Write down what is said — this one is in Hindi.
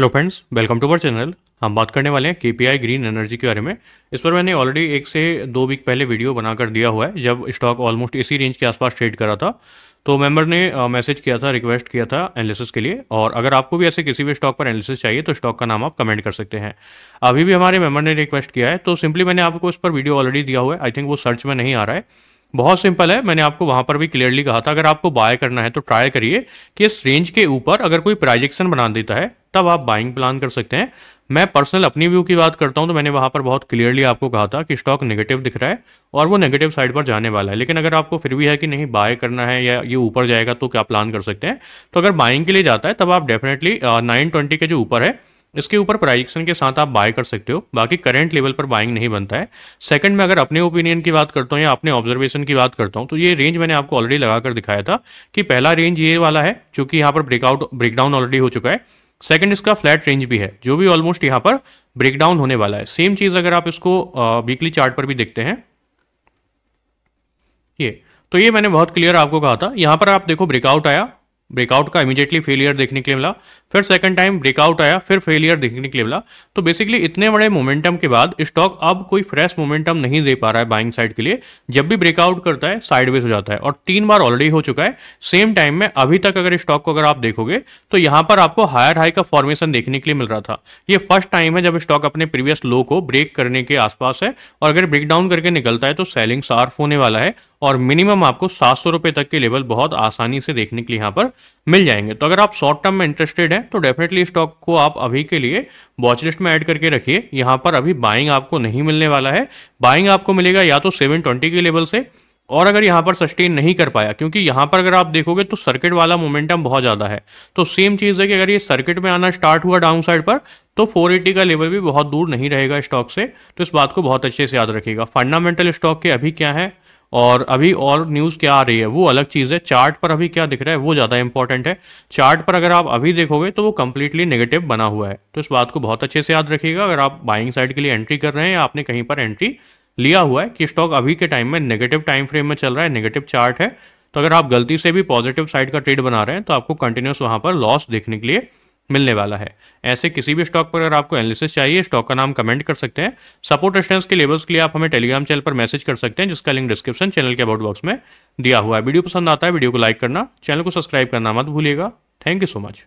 hello friends welcome to our channel हम बात करने वाले हैं के ग्रीन एनर्जी के बारे में इस पर मैंने ऑलरेडी एक से दो वीक पहले वीडियो बनाकर दिया हुआ है जब स्टॉक ऑलमोस्ट इसी रेंज के आसपास ट्रेड करा था तो मेंबर ने मैसेज किया था रिक्वेस्ट किया था एनालिसिस के लिए और अगर आपको भी ऐसे किसी भी स्टॉक पर एनालिसिस चाहिए तो स्टॉक का नाम आप कमेंट कर सकते हैं अभी भी हमारे मेंबर ने रिक्वेस्ट किया है तो सिंपली मैंने आपको इस पर वीडियो ऑलरेडी दिया हुआ है आई थिंक वो सर्च में नहीं आ रहा है बहुत सिंपल है मैंने आपको वहां पर भी क्लियरली कहा था अगर आपको बाय करना है तो ट्राई करिए कि इस रेंज के ऊपर अगर कोई प्राइजेक्शन बना देता है तब आप बाइंग प्लान कर सकते हैं मैं पर्सनल अपनी व्यू की बात करता हूं तो मैंने वहां पर बहुत क्लियरली आपको कहा था कि स्टॉक नेगेटिव दिख रहा है और वो नेगेटिव साइड पर जाने वाला है लेकिन अगर आपको फिर भी है कि नहीं बाय करना है या ये ऊपर जाएगा तो क्या प्लान कर सकते हैं तो अगर बाइंग के लिए जाता है तब आप डेफिनेटली नाइन के जो ऊपर है इसके ऊपर प्राइक्शन के साथ आप बाय कर सकते हो बाकी करंट लेवल पर बाइंग नहीं बनता है सेकंड में अगर अपने ओपिनियन की बात करता हूँ या अपने ऑब्जर्वेशन की बात करता हूँ तो ये रेंज मैंने आपको ऑलरेडी लगाकर दिखाया था कि पहला रेंज ये वाला है क्योंकि यहाँ पर ब्रेकआउट ब्रेकडाउन ऑलरेडी हो चुका है सेकंड इसका फ्लैट रेंज भी है जो भी ऑलमोस्ट यहां पर ब्रेकडाउन होने वाला है सेम चीज़ अगर आप इसको वीकली चार्ट पर भी देखते हैं ये तो ये मैंने बहुत क्लियर आपको कहा था यहां पर आप देखो ब्रेकआउट आया ब्रेकआउट का इमीडिएटली फेलियर देखने के लिए मिला फिर सेकंड टाइम ब्रेकआउट आया फिर फेलियर देखने के लिए मिला तो बेसिकली इतने बड़े मोमेंटम के बाद स्टॉक अब कोई फ्रेश मोमेंटम नहीं दे पा रहा है बाइंग साइड के लिए जब भी ब्रेकआउट करता है साइडवेज हो जाता है और तीन बार ऑलरेडी हो चुका है सेम टाइम में अभी तक अगर स्टॉक को अगर आप देखोगे तो यहाँ पर आपको हायर हाई का फॉर्मेशन देखने के लिए मिल रहा था ये फर्स्ट टाइम है जब स्टॉक अपने प्रीवियस लो को ब्रेक करने के आसपास है और अगर ब्रेक डाउन करके निकलता है तो सेलिंग सार्फ होने वाला है और मिनिमम आपको सात सौ रुपए तक के लेवल बहुत आसानी से देखने के लिए यहां पर मिल जाएंगे तो अगर आप शॉर्ट टर्म में इंटरेस्टेड हैं तो डेफिनेटली स्टॉक को आप अभी के लिए वॉचलिस्ट में ऐड करके रखिए यहां पर अभी बाइंग आपको नहीं मिलने वाला है बाइंग आपको मिलेगा या तो सेवन ट्वेंटी के लेवल से और अगर यहां पर सस्टेन नहीं कर पाया क्योंकि यहां पर अगर आप देखोगे तो सर्किट वाला मोमेंटम बहुत ज़्यादा है तो सेम चीज़ है कि अगर ये सर्किट में आना स्टार्ट हुआ डाउन साइड पर तो 480 का लेवल भी बहुत दूर नहीं रहेगा स्टॉक से तो इस बात को बहुत अच्छे से याद रखिएगा फंडामेंटल स्टॉक के अभी क्या है और अभी और न्यूज़ क्या आ रही है वो अलग चीज़ है चार्ट पर अभी क्या दिख रहा है वो ज़्यादा इंपॉर्टेंट है चार्ट पर अगर आप अभी देखोगे तो वो कम्प्लीटली नेगेटिव बना हुआ है तो इस बात को बहुत अच्छे से याद रखिएगा अगर आप बाइंग साइड के लिए एंट्री कर रहे हैं या आपने कहीं पर एंट्री लिया हुआ है कि स्टॉक अभी के टाइम में नेगेटिव टाइम फ्रेम में चल रहा है नेगेटिव चार्ट है तो अगर आप गलती से भी पॉजिटिव साइड का ट्रेड बना रहे हैं तो आपको कंटिन्यूस वहां पर लॉस देखने के लिए मिलने वाला है ऐसे किसी भी स्टॉक पर अगर आपको एनालिसिस चाहिए स्टॉक का नाम कमेंट कर सकते हैं सपोर्ट रेस्टेंस के लेवल्स के लिए आप हमें टेलीग्राम चैनल पर मैसेज कर सकते हैं जिसका लिंक डिस्क्रिप्शन चैनल के अबाउट बॉक्स में दिया हुआ है वीडियो पसंद आता है वीडियो को लाइक करना चैनल को सब्सक्राइब करना मत भूलिएगा थैंक यू सो मच